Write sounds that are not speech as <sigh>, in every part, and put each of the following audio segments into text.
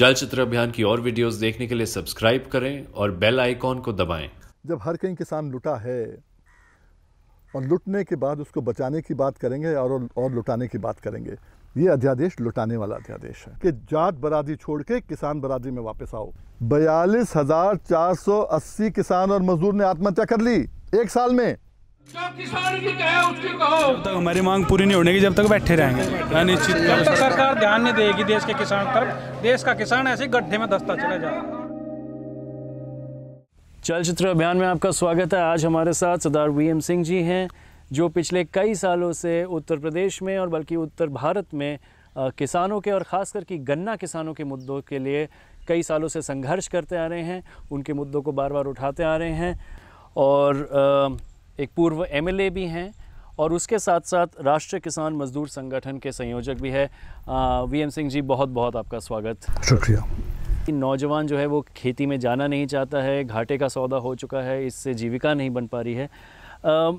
चलचित्र अभियान की और वीडियोस देखने के लिए सब्सक्राइब करें और बेल आइकॉन को दबाएं। जब हर कहीं किसान लुटा है और लुटने के बाद उसको बचाने की बात करेंगे और और लुटाने की बात करेंगे ये अध्यादेश लुटाने वाला अध्यादेश है कि जात बरादरी छोड़ के किसान बरादरी में वापस आओ बयालीस किसान और मजदूर ने आत्महत्या कर ली एक साल में जो जब तक हमारी मांग पूरी नहीं होने की जब तक बैठे रहेंगे अनिश्चित सरकार ध्यान नहीं देगी देश के किसान तरफ देश का किसान ऐसे गड्ढे में दस्ता चला जाए चलचित्र अभियान में आपका स्वागत है आज हमारे साथ सरदार वी सिंह जी हैं जो पिछले कई सालों से उत्तर प्रदेश में और बल्कि उत्तर भारत में किसानों के और खासकर करके गन्ना किसानों के मुद्दों के लिए कई सालों से संघर्ष करते आ रहे हैं उनके मुद्दों को बार बार उठाते आ रहे हैं और एक पूर्व एमएलए भी हैं और उसके साथ साथ राष्ट्रीय किसान मजदूर संगठन के संयोजक भी है वी एम सिंह जी बहुत बहुत आपका स्वागत शुक्रिया नौजवान जो है वो खेती में जाना नहीं चाहता है घाटे का सौदा हो चुका है इससे जीविका नहीं बन पा रही है आ,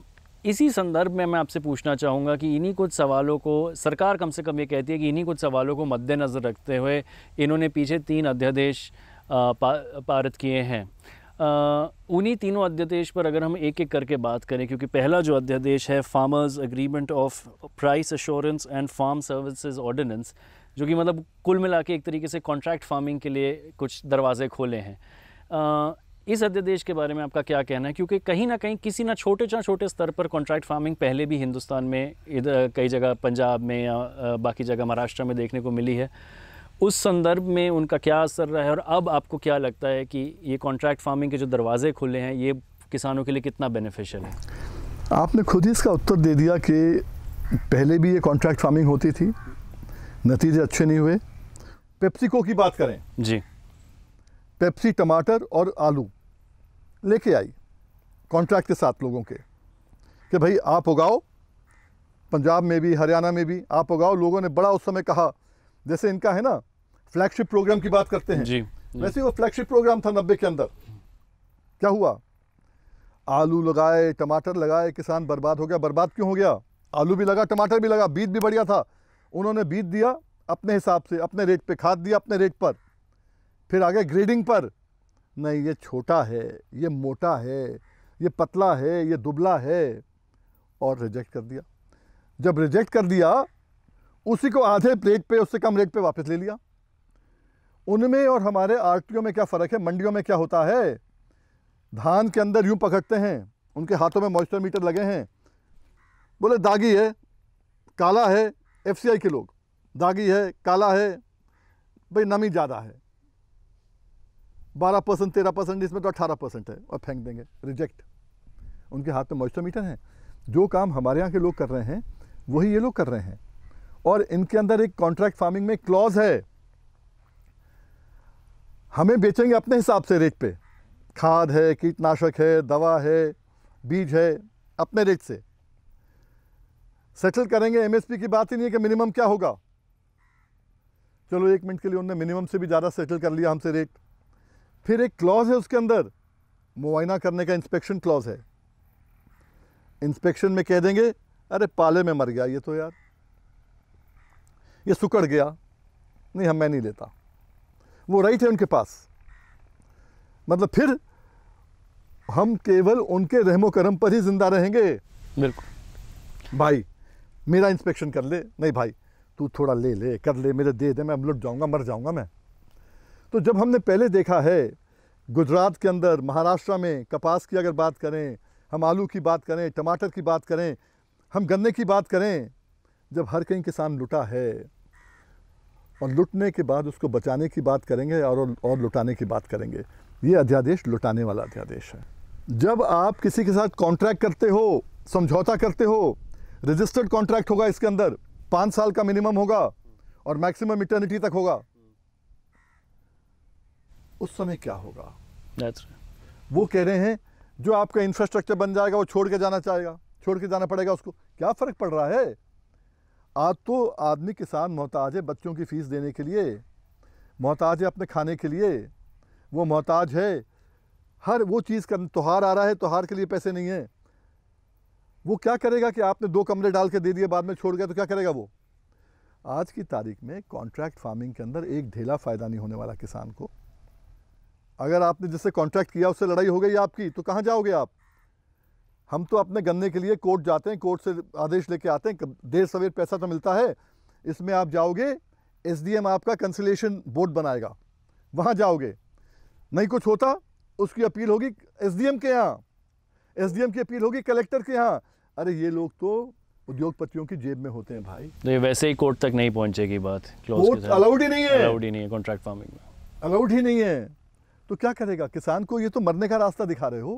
इसी संदर्भ में मैं आपसे पूछना चाहूँगा कि इन्हीं कुछ सवालों को सरकार कम से कम ये कहती है कि इन्हीं कुछ सवालों को मद्देनज़र रखते हुए इन्होंने पीछे तीन अध्यादेश पारित किए हैं उन्हीं तीनों अध्यादेश पर अगर हम एक एक करके बात करें क्योंकि पहला जो अध्यादेश है farmers agreement of price assurance and farm services ordinance जो कि मतलब कुल मिला के एक तरीके से कॉन्ट्रैक्ट फार्मिंग के लिए कुछ दरवाजे खोले हैं आ, इस अध्यादेश के बारे में आपका क्या कहना है क्योंकि कहीं ना कहीं किसी ना छोटे ना छोटे स्तर पर कॉन्ट्रैक्ट फार्मिंग पहले भी हिंदुस्तान में इधर कई जगह पंजाब में या बाकी जगह महाराष्ट्र में देखने को मिली है उस संदर्भ में उनका क्या असर रहा है और अब आपको क्या लगता है कि ये कॉन्ट्रैक्ट फार्मिंग के जो दरवाजे खुले हैं ये किसानों के लिए कितना बेनिफिशियल है आपने खुद ही इसका उत्तर दे दिया कि पहले भी ये कॉन्ट्रैक्ट फार्मिंग होती थी नतीजे अच्छे नहीं हुए पेप्सिको की बात करें जी पेप्सी टमाटर और आलू लेके आई कॉन्ट्रैक्ट के साथ लोगों के कि भाई आप उगाओ पंजाब में भी हरियाणा में भी आप उगाओ लोगों ने बड़ा उस समय कहा जैसे इनका है ना फ्लैगशिप प्रोग्राम की बात करते हैं जी, जी। वैसे वो फ्लैगशिप प्रोग्राम था नब्बे के अंदर क्या हुआ आलू लगाए टमाटर लगाए किसान बर्बाद हो गया बर्बाद क्यों हो गया आलू भी लगा टमाटर भी लगा बीज भी बढ़िया था उन्होंने बीज दिया अपने हिसाब से अपने रेट पे खाद दिया अपने रेट पर फिर आ गए ग्रेडिंग पर नहीं ये छोटा है ये मोटा है ये पतला है ये दुबला है और रिजेक्ट कर दिया जब रिजेक्ट कर दिया उसी को आधे रेट पे उससे कम रेट पे वापस ले लिया उनमें और हमारे आरटीओ में क्या फ़र्क है मंडियों में क्या होता है धान के अंदर यूँ पकड़ते हैं उनके हाथों में मॉइस्चर मीटर लगे हैं बोले दागी है काला है एफसीआई के लोग दागी है काला है भाई नमी ज़्यादा है बारह परसेंट तेरह परसेंट इसमें तो अट्ठारह परसेंट है और फेंक देंगे रिजेक्ट उनके हाथ में मॉइस्चर मीटर है जो काम हमारे यहाँ के लोग कर रहे हैं वही ये लोग कर रहे हैं और इनके अंदर एक कॉन्ट्रैक्ट फार्मिंग में क्लॉज है हमें बेचेंगे अपने हिसाब से रेट पे खाद है कीटनाशक है दवा है बीज है अपने रेट से सेटल करेंगे एमएसपी की बात ही नहीं है कि मिनिमम क्या होगा चलो एक मिनट के लिए उनने मिनिमम से भी ज़्यादा सेटल कर लिया हमसे रेट फिर एक क्लॉज है उसके अंदर मुआयना करने का इंस्पेक्शन क्लॉज है इंस्पेक्शन में कह देंगे अरे पाले में मर गया ये तो यार ये सुकड़ गया नहीं हम मैं नहीं लेता वो राइट है उनके पास मतलब फिर हम केवल उनके रहमो करम पर ही जिंदा रहेंगे बिल्कुल भाई मेरा इंस्पेक्शन कर ले नहीं भाई तू थोड़ा ले ले कर ले मेरे दे दे मैं अब लुट जाऊँगा मर जाऊँगा मैं तो जब हमने पहले देखा है गुजरात के अंदर महाराष्ट्र में कपास की अगर बात करें हम आलू की बात करें टमाटर की बात करें हम गन्ने की बात करें जब हर कहीं किसान लुटा है और लुटने के बाद उसको बचाने की बात करेंगे और और लुटाने की बात करेंगे ये अध्यादेश लुटाने वाला अध्यादेश है जब आप किसी के साथ कॉन्ट्रैक्ट करते हो समझौता करते हो रजिस्टर्ड कॉन्ट्रैक्ट होगा इसके अंदर पाँच साल का मिनिमम होगा और मैक्सिमम इटर्निटी तक होगा उस समय क्या होगा वो कह रहे हैं जो आपका इंफ्रास्ट्रक्चर बन जाएगा वो छोड़ के जाना चाहेगा छोड़ के जाना पड़ेगा उसको क्या फ़र्क पड़ रहा है आज तो आदमी किसान मोहताज है बच्चों की फ़ीस देने के लिए मोहताज है अपने खाने के लिए वो मोहताज है हर वो चीज़ का त्यौहार आ रहा है त्यौहार के लिए पैसे नहीं हैं वो क्या करेगा कि आपने दो कमरे डाल के दे दिए बाद में छोड़ गया तो क्या करेगा वो आज की तारीख में कॉन्ट्रैक्ट फार्मिंग के अंदर एक ढेला फ़ायदा नहीं होने वाला किसान को अगर आपने जिससे कॉन्ट्रैक्ट किया उससे लड़ाई हो गई आपकी तो कहाँ जाओगे आप हम तो अपने गन्ने के लिए कोर्ट जाते हैं कोर्ट से आदेश लेके आते हैं देर सवेर पैसा तो मिलता है इसमें आप जाओगे एसडीएम आपका कंसिलेशन बोर्ड बनाएगा वहाँ जाओगे नहीं कुछ होता उसकी अपील होगी एसडीएम के यहाँ एसडीएम की अपील होगी कलेक्टर के यहाँ अरे ये लोग तो उद्योगपतियों की जेब में होते हैं भाई तो ये वैसे ही कोर्ट तक नहीं पहुंचेगी बात कोर्ट अलाउड ही नहीं है अलाउड ही नहीं है कॉन्ट्रैक्ट फार्मिंग में अलाउड ही नहीं है तो क्या करेगा किसान को ये तो मरने का रास्ता दिखा रहे हो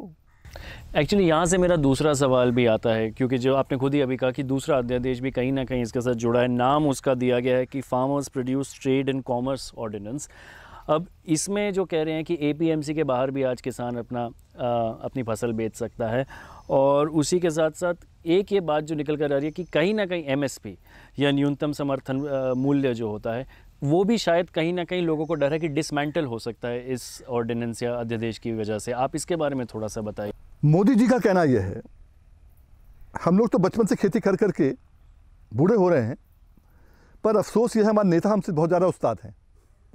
एक्चुअली यहाँ से मेरा दूसरा सवाल भी आता है क्योंकि जो आपने खुद ही अभी कहा कि दूसरा अध्यादेश भी कहीं ना कहीं इसके साथ जुड़ा है नाम उसका दिया गया है कि farmers produce trade and commerce ordinance अब इसमें जो कह रहे हैं कि एपीएमसी के बाहर भी आज किसान अपना आ, अपनी फसल बेच सकता है और उसी के साथ साथ एक ये बात जो निकल कर आ रही है कि कहीं ना कहीं एमएसपी या न्यूनतम समर्थन मूल्य जो होता है वो भी शायद कहीं ना कहीं लोगों को डर है कि डिसमेंटल हो सकता है इस ऑर्डिनेंस या अध्यादेश की वजह से आप इसके बारे में थोड़ा सा बताइए मोदी जी का कहना यह है हम लोग तो बचपन से खेती कर करके बूढ़े हो रहे हैं पर अफसोस यह है हमारे नेता हमसे बहुत ज़्यादा उस्ताद हैं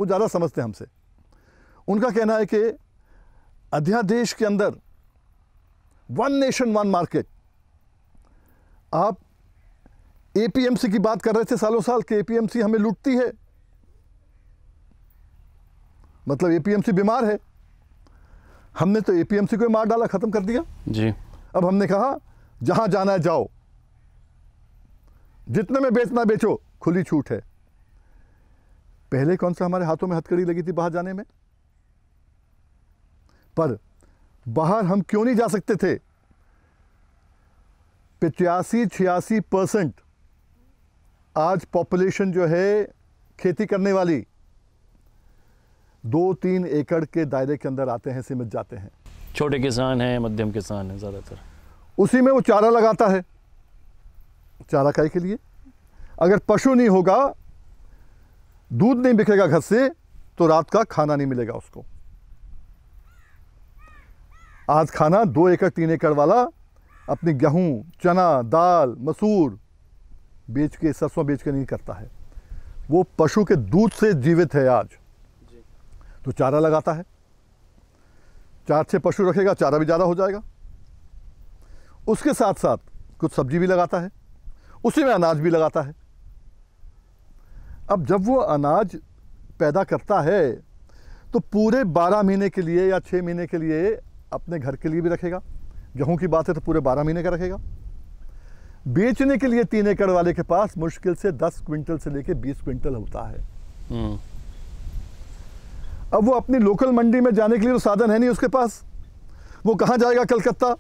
वो ज़्यादा समझते हैं हमसे उनका कहना है कि अध्यादेश के अंदर वन नेशन वन मार्केट आप एपीएमसी की बात कर रहे थे सालों साल कि एपीएमसी हमें लूटती है मतलब एपीएमसी बीमार है हमने तो एपीएमसी को मार डाला ख़त्म कर दिया जी अब हमने कहा जहां जाना है जाओ जितने में बेचना बेचो खुली छूट है पहले कौन सा हमारे हाथों में हथकड़ी लगी थी बाहर जाने में पर बाहर हम क्यों नहीं जा सकते थे पचासी छियासी परसेंट आज पॉपुलेशन जो है खेती करने वाली दो तीन एकड़ के दायरे के अंदर आते हैं सिमट जाते हैं छोटे किसान हैं मध्यम किसान हैं ज़्यादातर उसी में वो चारा लगाता है चारा काय के लिए अगर पशु नहीं होगा दूध नहीं बिकेगा घर से तो रात का खाना नहीं मिलेगा उसको आज खाना दो एकड़ तीन एकड़ वाला अपनी गेहूँ चना दाल मसूर बेच के सरसों बेच के नहीं करता है वो पशु के दूध से जीवित है आज तो चारा लगाता है चार छः पशु रखेगा चारा भी ज़्यादा हो जाएगा उसके साथ साथ कुछ सब्जी भी लगाता है उसी में अनाज भी लगाता है अब जब वो अनाज पैदा करता है तो पूरे बारह महीने के लिए या छः महीने के लिए अपने घर के लिए भी रखेगा गेहूँ की बात है तो पूरे बारह महीने का रखेगा बेचने के लिए तीन एकड़ वाले के पास मुश्किल से दस क्विंटल से लेके बीस क्विंटल होता है हम्म। अब वो अपनी लोकल मंडी में जाने के लिए तो साधन है नहीं उसके पास वो कहाँ जाएगा कलकत्ता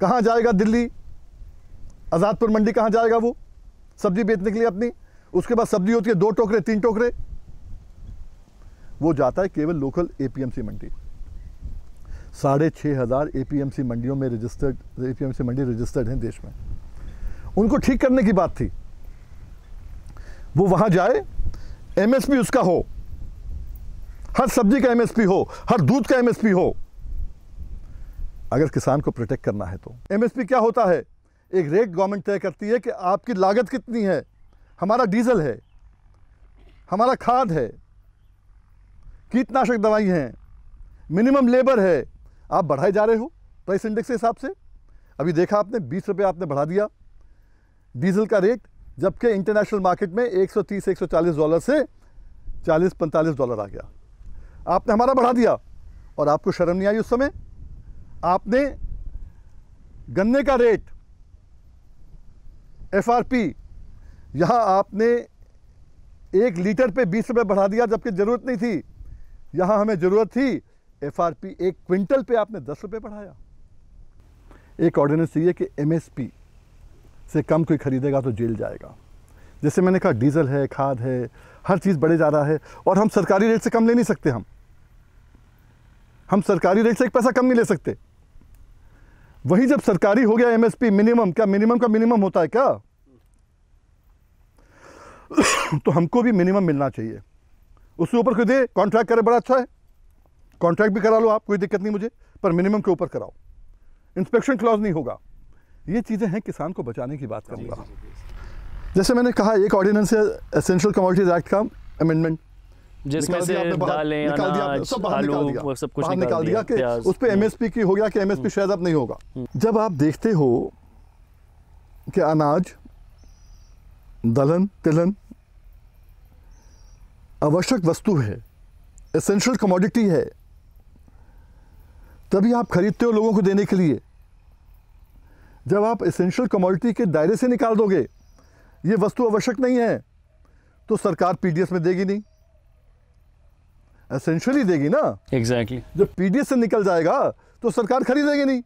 कहाँ जाएगा दिल्ली आज़ादपुर मंडी कहाँ जाएगा वो सब्ज़ी बेचने के लिए अपनी उसके बाद सब्ज़ी होती है दो टोकरे तीन टोकरे वो जाता है केवल लोकल एपीएमसी मंडी साढ़े छः हज़ार ए मंडियों में रजिस्टर्ड ए मंडी रजिस्टर्ड हैं देश में उनको ठीक करने की बात थी वो वहाँ जाए एमएसपी उसका हो हर सब्जी का एमएसपी हो हर दूध का एमएसपी हो अगर किसान को प्रोटेक्ट करना है तो एमएसपी क्या होता है एक रेट गवर्नमेंट तय करती है कि आपकी लागत कितनी है हमारा डीजल है हमारा खाद है कीटनाशक दवाई हैं मिनिमम लेबर है आप बढ़ाए जा रहे हो प्राइस इंडेक्स के हिसाब से अभी देखा आपने बीस रुपये आपने बढ़ा दिया डीजल का रेट जबकि इंटरनेशनल मार्केट में 130 140 डॉलर से 40 45 डॉलर आ गया आपने हमारा बढ़ा दिया और आपको शर्म नहीं आई उस समय आपने गन्ने का रेट एफ आर पी यहाँ आपने एक लीटर पे बीस रुपये बढ़ा दिया जबकि ज़रूरत नहीं थी यहाँ हमें ज़रूरत थी एफ आर पी एक क्विंटल पे आपने दस रुपये बढ़ाया एक ऑर्डिनेंस ये कि एम एस पी से कम कोई ख़रीदेगा तो जेल जाएगा जैसे मैंने कहा डीजल है खाद है हर चीज़ बढ़े जा रहा है और हम सरकारी रेट से कम ले नहीं सकते हम हम सरकारी रेट से एक पैसा कम नहीं ले सकते वही जब सरकारी हो गया एमएसपी मिनिमम क्या मिनिमम का मिनिमम होता है क्या <coughs> तो हमको भी मिनिमम मिलना चाहिए उसके ऊपर कोई दे कॉन्ट्रैक्ट करे बड़ा अच्छा है कॉन्ट्रैक्ट भी करा लो आप कोई दिक्कत नहीं मुझे पर मिनिमम के ऊपर कराओ इंस्पेक्शन क्लॉज नहीं होगा ये चीज़ें हैं किसान को बचाने की बात करूँगा जैसे मैंने कहा एक ऑर्डिनेंस है एसेंशियल कमोडिटीज़ एक्ट का अमेंडमेंट जिसमें से दालें निकाल दिया सब बाहर निकाल दिया सब कुछ निकाल दिया कि उस पर एमएसपी की हो गया कि एमएसपी हम्म। शायद अब नहीं होगा हम्म। जब आप देखते हो कि अनाज दलहन तिलहन आवश्यक वस्तु है एसेंशियल कमोडिटी है तभी आप खरीदते हो लोगों को देने के लिए जब आप एसेंशियल कमोडिटी के दायरे से निकाल दोगे ये वस्तु आवश्यक नहीं है तो सरकार पीडीएस में देगी नहीं एसेंशियली देगी ना एग्जैक्टली exactly. जब पीडीएस से निकल जाएगा तो सरकार खरीदेगी नहीं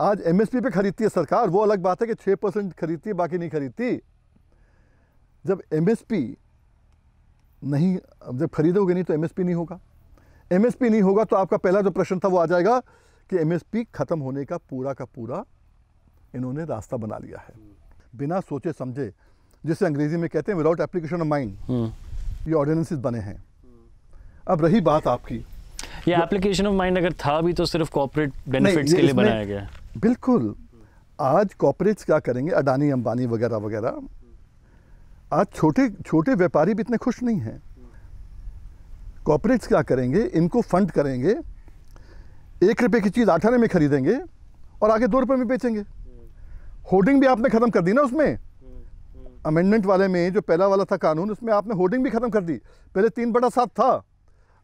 आज एमएसपी पे खरीदती है सरकार वो अलग बात है कि छः परसेंट खरीदती है बाकी नहीं खरीदती जब एमएसपी नहीं जब खरीदोगे नहीं तो एमएसपी नहीं होगा एमएसपी नहीं होगा तो आपका पहला जो प्रश्न था वो आ जाएगा कि एमएसपी ख़त्म होने का पूरा का पूरा इन्होंने रास्ता बना लिया है बिना सोचे समझे जिसे अंग्रेजी में कहते हैं विदाउट एप्लीकेशन ऑफ माइंड ये ऑर्डिनेंसेज बने हैं अब रही बात आपकी ये एप्लीकेशन ऑफ माइंड अगर था भी तो सिर्फ कॉर्पोरेट बेनिफिट्स के लिए बनाया गया बिल्कुल आज कॉर्पोरेट्स क्या करेंगे अडानी अंबानी वगैरह वगैरह आज छोटे छोटे व्यापारी भी इतने खुश नहीं हैं कॉर्पोरेट्स क्या करेंगे इनको फंड करेंगे एक रुपये की चीज़ अठारह में खरीदेंगे और आगे दो रुपये में बेचेंगे होर्डिंग भी आपने ख़त्म कर दी ना उसमें अमेंडमेंट वाले में जो पहला वाला था कानून उसमें आपने होर्डिंग भी ख़त्म कर दी पहले तीन बड़ा साथ था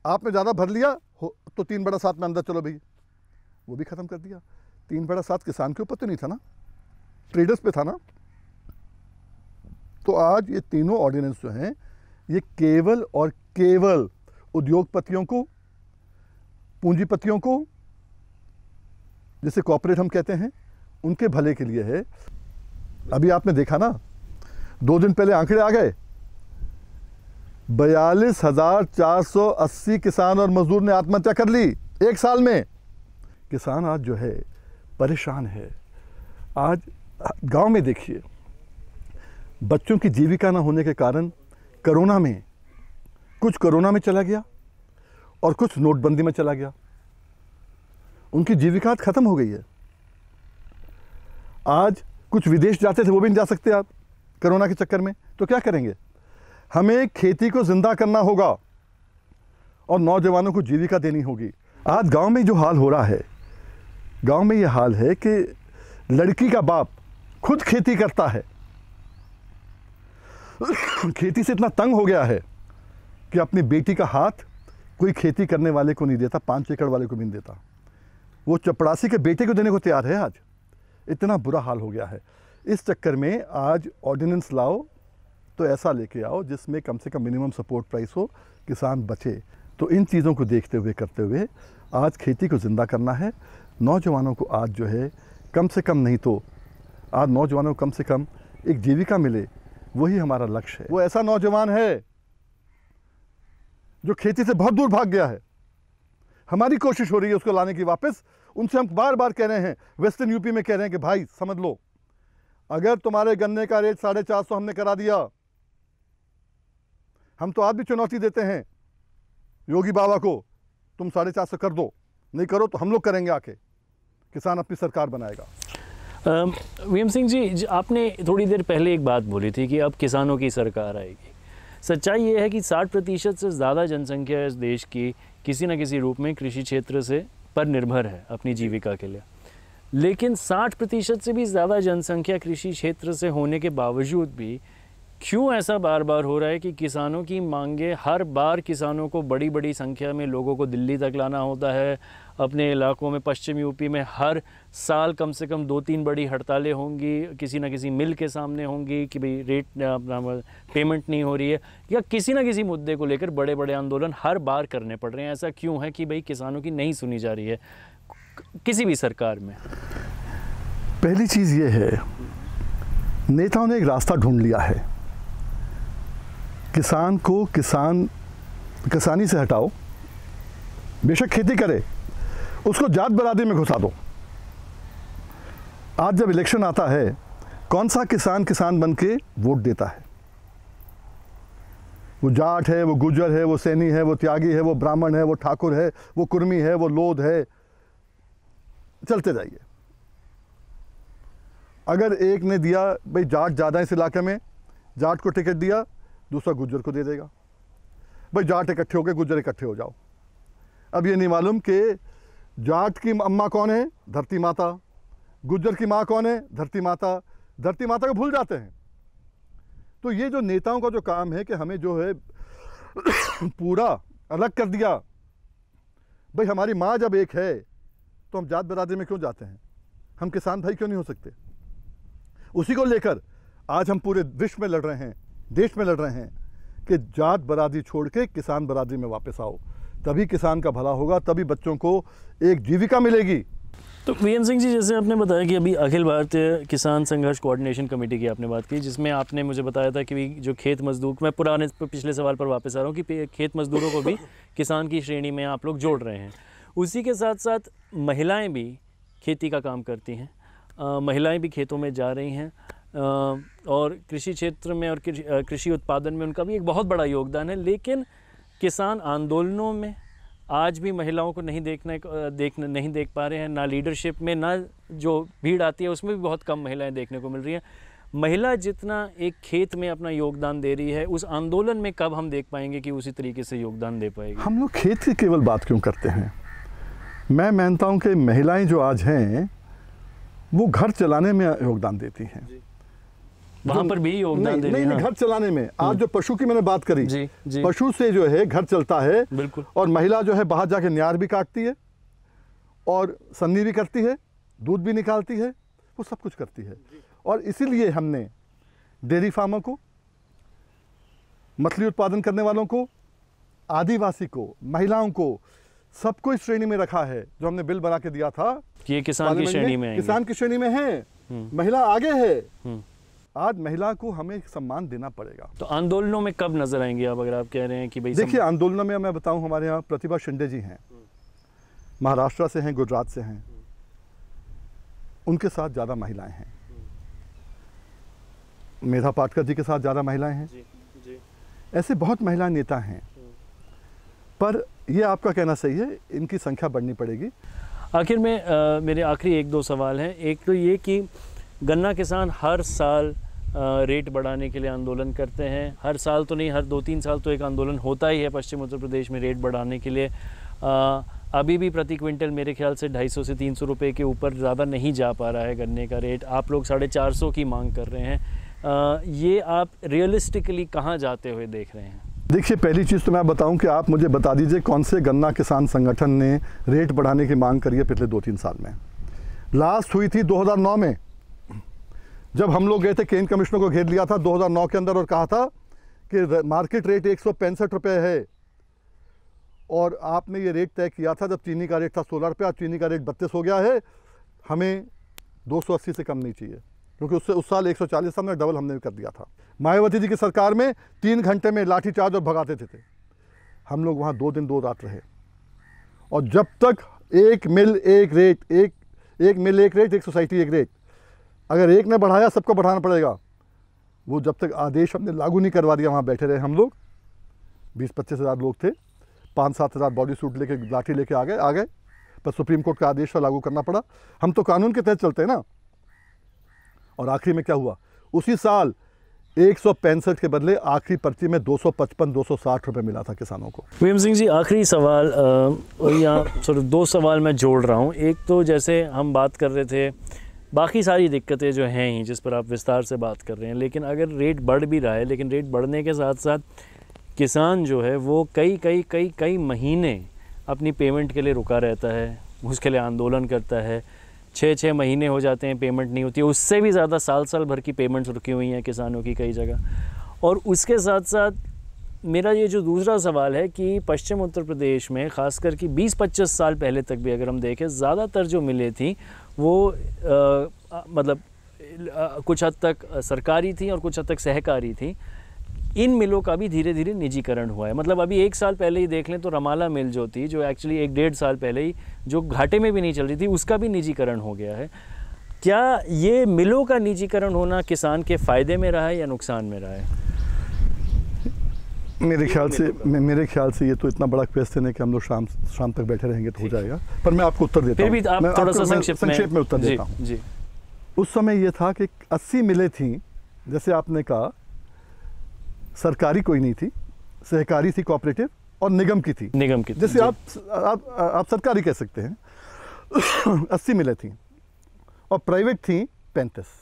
आपने ज़्यादा भर लिया हो तो तीन बड़ा सात में अंदर चलो भैया वो भी ख़त्म कर दिया तीन बड़ा सात किसान के ऊपर तो नहीं था ना ट्रेडर्स पे था ना तो आज ये तीनों ऑर्डिनेंस जो हैं ये केवल और केवल उद्योगपतियों को पूंजीपतियों को जिसे कॉपरेट हम कहते हैं उनके भले के लिए है अभी आपने देखा ना दो दिन पहले आंकड़े आ गए बयालीस हज़ार चार सौ अस्सी किसान और मज़दूर ने आत्महत्या कर ली एक साल में किसान आज जो है परेशान है आज गांव में देखिए बच्चों की जीविका ना होने के कारण कोरोना में कुछ कोरोना में चला गया और कुछ नोटबंदी में चला गया उनकी जीविका ख़त्म हो गई है आज कुछ विदेश जाते थे वो भी नहीं जा सकते आप कोरोना के चक्कर में तो क्या करेंगे हमें खेती को ज़िंदा करना होगा और नौजवानों को जीविका देनी होगी आज गांव में जो हाल हो रहा है गांव में यह हाल है कि लड़की का बाप खुद खेती करता है खेती से इतना तंग हो गया है कि अपनी बेटी का हाथ कोई खेती करने वाले को नहीं देता पाँच एकड़ वाले को भी नहीं देता वो चपड़ासी के बेटे को देने को तैयार है आज इतना बुरा हाल हो गया है इस चक्कर में आज ऑर्डिनेंस लाओ तो ऐसा लेके आओ जिसमें कम से कम मिनिमम सपोर्ट प्राइस हो किसान बचे तो इन चीज़ों को देखते हुए करते हुए आज खेती को ज़िंदा करना है नौजवानों को आज जो है कम से कम नहीं तो आज नौजवानों को कम से कम एक जीविका मिले वही हमारा लक्ष्य है वो ऐसा नौजवान है जो खेती से बहुत दूर भाग गया है हमारी कोशिश हो रही है उसको लाने की वापस उनसे हम बार बार कह रहे हैं वेस्टर्न यूपी में कह रहे हैं कि भाई समझ लो अगर तुम्हारे गन्ने का रेट साढ़े चार सौ हमने करा दिया हम तो आप भी चुनौती देते हैं योगी बाबा को तुम साढ़े चार सौ कर दो नहीं करो तो हम लोग करेंगे आके किसान अपनी सरकार बनाएगा वीएम सिंह जी आपने थोड़ी देर पहले एक बात बोली थी कि अब किसानों की सरकार आएगी सच्चाई ये है कि 60 प्रतिशत से ज़्यादा जनसंख्या इस देश की किसी न किसी रूप में कृषि क्षेत्र से पर निर्भर है अपनी जीविका के लिए लेकिन 60 प्रतिशत से भी ज़्यादा जनसंख्या कृषि क्षेत्र से होने के बावजूद भी क्यों ऐसा बार बार हो रहा है कि किसानों की मांगे हर बार किसानों को बड़ी बड़ी संख्या में लोगों को दिल्ली तक लाना होता है अपने इलाकों में पश्चिम यूपी में हर साल कम से कम दो तीन बड़ी हड़तालें होंगी किसी ना किसी मिल के सामने होंगी कि भाई रेट अपना पेमेंट नहीं हो रही है या किसी ना किसी मुद्दे को लेकर बड़े बड़े आंदोलन हर बार करने पड़ रहे हैं ऐसा क्यों है कि भाई किसानों की नहीं सुनी जा रही है किसी भी सरकार में पहली चीज़ ये है नेताओं ने एक रास्ता ढूंढ लिया है किसान को किसान किसानी से हटाओ बेशक खेती करे उसको जात बरादरी में घुसा दो आज जब इलेक्शन आता है कौन सा किसान किसान बन के वोट देता है वो जाट है वो गुजर है वो सैनी है वो त्यागी है वो ब्राह्मण है वो ठाकुर है वो कुर्मी है वो लोध है चलते जाइए अगर एक ने दिया भाई जाट ज़्यादा इस इलाके में जाट को टिकट दिया दूसरा गुज्जर को दे देगा भाई जाट इकट्ठे हो गए गुजर इकट्ठे हो जाओ अब ये नहीं मालूम कि जाट की अम्मा कौन है धरती माता गुजर की माँ कौन है धरती माता धरती माता को भूल जाते हैं तो ये जो नेताओं का जो काम है कि हमें जो है <coughs> पूरा अलग कर दिया भाई हमारी माँ जब एक है तो हम जात बरादरी में क्यों जाते हैं हम किसान भाई क्यों नहीं हो सकते उसी को लेकर आज हम पूरे विश्व में लड़ रहे हैं देश में लड़ रहे हैं कि जात बरादरी छोड़ के किसान बरादरी में वापस आओ तभी किसान का भला होगा तभी बच्चों को एक जीविका मिलेगी तो वी सिंह जी जैसे आपने बताया कि अभी अखिल भारतीय किसान संघर्ष कोऑर्डिनेशन कमेटी की आपने बात की जिसमें आपने मुझे बताया था कि जो खेत मजदूर मैं पुराने पिछले सवाल पर वापस आ रहा हूँ कि खेत मजदूरों को भी <laughs> किसान की श्रेणी में आप लोग जोड़ रहे हैं उसी के साथ साथ महिलाएं भी खेती का काम करती हैं महिलाएं भी खेतों में जा रही हैं और कृषि क्षेत्र में और कृषि उत्पादन में उनका भी एक बहुत बड़ा योगदान है लेकिन किसान आंदोलनों में आज भी महिलाओं को नहीं देखने देख नहीं देख पा रहे हैं ना लीडरशिप में ना जो भीड़ आती है उसमें भी बहुत कम महिलाएं देखने को मिल रही हैं महिला जितना एक खेत में अपना योगदान दे रही है उस आंदोलन में कब हम देख पाएंगे कि उसी तरीके से योगदान दे पाएगी हम लोग खेत की केवल बात क्यों करते हैं मैं मानता हूँ कि महिलाएं जो आज हैं वो घर चलाने में योगदान देती हैं वहां पर भी योगदान नहीं, नहीं, नहीं घर चलाने में आज हम्म। जो पशु की मैंने बात करी जी, जी। पशु से जो है घर चलता है बिल्कुल और महिला जो है बाहर जाके न्यार भी काटती है और सन्नी भी करती है दूध भी निकालती है वो सब कुछ करती है और इसीलिए हमने डेयरी फार्मर को मछली उत्पादन करने वालों को आदिवासी को महिलाओं को सबको इस श्रेणी में रखा है जो हमने बिल बना के दिया था ये किसान की श्रेणी में किसान की श्रेणी में है हम्म। महिला आगे है हम्म। आज महिला को हमें सम्मान देना पड़ेगा तो आंदोलनों में कब नजर आएंगे आप अगर आप कह रहे हैं कि भाई देखिए आंदोलनों में मैं बताऊं हमारे यहाँ प्रतिभा शिंदे जी हैं महाराष्ट्र से हैं गुजरात से हैं उनके साथ ज़्यादा महिलाएं हैं मेधा पाटकर जी के साथ ज़्यादा महिलाएं हैं ऐसे बहुत महिला नेता हैं पर यह आपका कहना सही है इनकी संख्या बढ़नी पड़ेगी आखिर में आ, मेरे आखिरी एक दो सवाल हैं एक तो ये कि गन्ना किसान हर साल रेट बढ़ाने के लिए आंदोलन करते हैं हर साल तो नहीं हर दो तीन साल तो एक आंदोलन होता ही है पश्चिम उत्तर प्रदेश में रेट बढ़ाने के लिए आ, अभी भी प्रति क्विंटल मेरे ख्याल से 250 से 300 रुपए के ऊपर ज़्यादा नहीं जा पा रहा है गन्ने का रेट आप लोग साढ़े चार सौ की मांग कर रहे हैं आ, ये आप रियलिस्टिकली कहाँ जाते हुए देख रहे हैं देखिए पहली चीज़ तो मैं बताऊं कि आप मुझे बता दीजिए कौन से गन्ना किसान संगठन ने रेट बढ़ाने की मांग करी है पिछले दो तीन साल में लास्ट हुई थी दो में जब हम लोग गए थे केंद्र कमिश्नर को घेर लिया था 2009 के अंदर और कहा था कि मार्केट रेट एक सौ रुपये है और आपने ये रेट तय किया था जब चीनी का रेट था सोलह रुपये आज चीनी का रेट बत्तीस हो गया है हमें 280 से कम नहीं चाहिए क्योंकि उससे उस साल 140 सौ में डबल हमने कर दिया था मायावती जी की सरकार में तीन घंटे में लाठी चार्ज और भगाते थे, थे हम लोग वहाँ दो दिन दो रात रहे और जब तक एक मिल एक रेट एक एक मिल एक रेट एक सोसाइटी एक रेट अगर एक ने बढ़ाया सबको बढ़ाना पड़ेगा वो जब तक आदेश हमने लागू नहीं करवा दिया वहाँ बैठे रहे हम लोग बीस पच्चीस हज़ार लोग थे पाँच सात हज़ार बॉडी सूट लेके लाठी लेके आ गए आ गए पर सुप्रीम कोर्ट का आदेश लागू करना पड़ा हम तो कानून के तहत चलते हैं ना और आखिरी में क्या हुआ उसी साल एक के बदले आखिरी पर्ची में 255 260 रुपए मिला था किसानों को वीम सिंह जी आखिरी सवाल यहाँ सॉरी दो सवाल मैं जोड़ रहा हूँ एक तो जैसे हम बात कर रहे थे बाकी सारी दिक्कतें जो हैं ही जिस पर आप विस्तार से बात कर रहे हैं लेकिन अगर रेट बढ़ भी रहा है लेकिन रेट बढ़ने के साथ साथ किसान जो है वो कई कई कई कई महीने अपनी पेमेंट के लिए रुका रहता है उसके लिए आंदोलन करता है छः छः महीने हो जाते हैं पेमेंट नहीं होती उससे भी ज़्यादा साल साल भर की पेमेंट्स रुकी हुई हैं किसानों की कई जगह और उसके साथ साथ मेरा ये जो दूसरा सवाल है कि पश्चिम उत्तर प्रदेश में ख़ासकर कि 20-25 साल पहले तक भी अगर हम देखें ज़्यादातर जो मिले थी वो आ, मतलब आ, कुछ हद तक सरकारी थी और कुछ हद तक सहकारी थी इन मिलों का भी धीरे धीरे निजीकरण हुआ है मतलब अभी एक साल पहले ही देख लें तो रमाला मिल जो थी जो एक्चुअली एक डेढ़ साल पहले ही जो घाटे में भी नहीं चल रही थी उसका भी निजीकरण हो गया है क्या ये मिलों का निजीकरण होना किसान के फ़ायदे में रहा है या नुकसान में रहा है मेरे ख्याल से मेरे ख्याल से ये तो इतना बड़ा क्वेश्चन है कि हम लोग शाम शाम तक बैठे रहेंगे तो हो जाएगा पर मैं आपको उत्तर देता हूँ आप थोड़ा सा संक्षेप में, में उत्तर देता हूँ उस समय ये था कि अस्सी मिले थी जैसे आपने कहा सरकारी कोई नहीं थी सहकारी थी कॉपरेटिव और निगम की थी निगम की जैसे आप, आप सरकारी कह सकते हैं <coughs> अस्सी मिले थी और प्राइवेट थी पैंतीस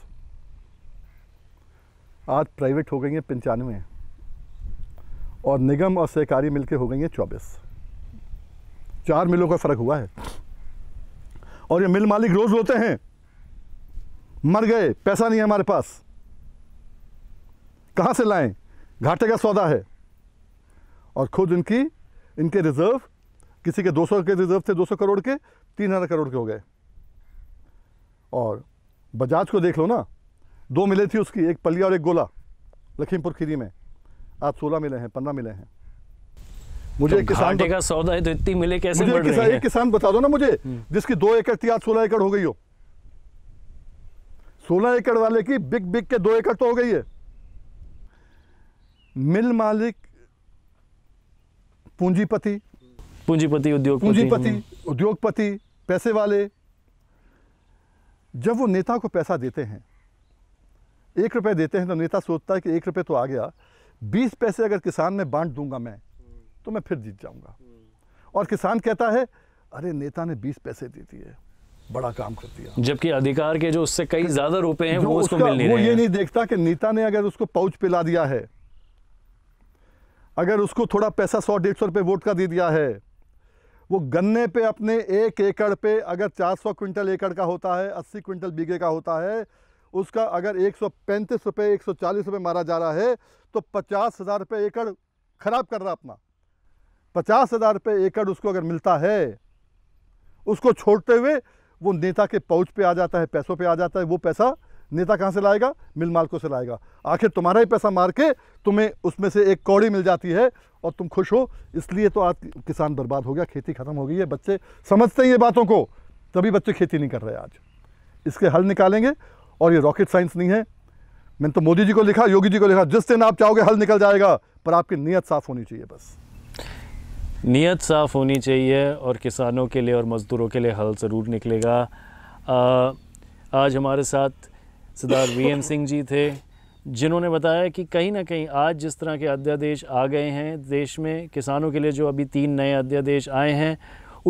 आज प्राइवेट हो गई है पंचानवे और निगम और सहकारी मिलकर हो गई हैं चौबीस चार मिलों का फ़र्क हुआ है और ये मिल मालिक रोज़ रोते हैं मर गए पैसा नहीं है हमारे पास कहाँ से लाएं घाटे का सौदा है और खुद इनकी इनके रिज़र्व किसी के 200 के रिज़र्व थे 200 करोड़ के तीन हज़ार करोड़ के हो गए और बजाज को देख लो ना दो मिले थी उसकी एक पलिया और एक गोला लखीमपुर खीरी में आज सोलह मिले हैं पंद्रह मिले हैं मुझे तो किसान का सौदा है तो इतनी मिले कैसे मुझे किसान, एक किसान बता दो ना मुझे हम्म। जिसकी दो एकड़ थी आज सोलह एकड़ हो गई हो सोलह एकड़ वाले की बिग बिग के दो एकड़ तो हो गई है मिल मालिक पूंजीपति पूंजीपति उद्योग पूंजीपति हम्म। उद्योगपति पैसे वाले जब वो नेता को पैसा देते हैं एक रुपए देते हैं तो नेता सोचता है कि एक रुपए तो आ गया बीस पैसे अगर किसान में बांट दूंगा मैं तो मैं फिर जीत जाऊंगा और किसान कहता है अरे नेता ने बीस पैसे दे दिए बड़ा काम कर दिया जबकि अधिकार के जो उससे कई ज्यादा रुपए हैं वो उसको मिल नहीं वो ये नहीं देखता कि नेता ने अगर उसको पाउच पिला दिया है अगर उसको थोड़ा पैसा सौ डेढ़ सौ रुपये वोट का दे दिया है वो गन्ने पे अपने एक एकड़ पे अगर 400 क्विंटल एकड़ का होता है 80 क्विंटल बीघे का होता है उसका अगर एक सौ पैंतीस रुपये एक सौ चालीस रुपये मारा जा रहा है तो पचास हज़ार रुपये एकड़ ख़राब कर रहा अपना पचास हज़ार रुपये एकड़ उसको अगर मिलता है उसको छोड़ते हुए वो नेता के पहुँच पे आ जाता है पैसों पे आ जाता है वो पैसा नेता कहाँ से लाएगा मिल मालकों से लाएगा आखिर तुम्हारा ही पैसा मार के तुम्हें उसमें से एक कौड़ी मिल जाती है और तुम खुश हो इसलिए तो आज किसान बर्बाद हो गया खेती ख़त्म हो गई है बच्चे समझते हैं ये बातों को तभी बच्चे खेती नहीं कर रहे आज इसके हल निकालेंगे और ये रॉकेट साइंस नहीं है मैंने तो मोदी जी को लिखा योगी जी को लिखा जिस दिन आप चाहोगे हल निकल जाएगा पर आपकी नीयत साफ़ होनी चाहिए बस नीयत साफ़ होनी चाहिए और किसानों के लिए और मज़दूरों के लिए हल ज़रूर निकलेगा आ, आज हमारे साथ सरदार वी <laughs> सिंह जी थे जिन्होंने बताया कि कहीं ना कहीं आज जिस तरह के अध्यादेश आ गए हैं देश में किसानों के लिए जो अभी तीन नए अध्यादेश आए हैं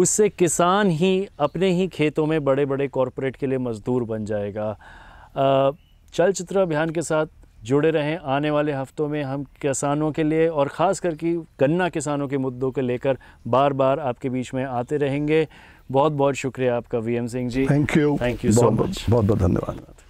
उससे किसान ही अपने ही खेतों में बड़े बड़े कॉरपोरेट के लिए मज़दूर बन जाएगा चलचित्र अभियान के साथ जुड़े रहें आने वाले हफ्तों में हम किसानों के लिए और ख़ास करके गन्ना किसानों के मुद्दों को लेकर बार बार आपके बीच में आते रहेंगे बहुत बहुत शुक्रिया आपका V M Singh ji thank you thank you so much बहुत बहुत धन्यवाद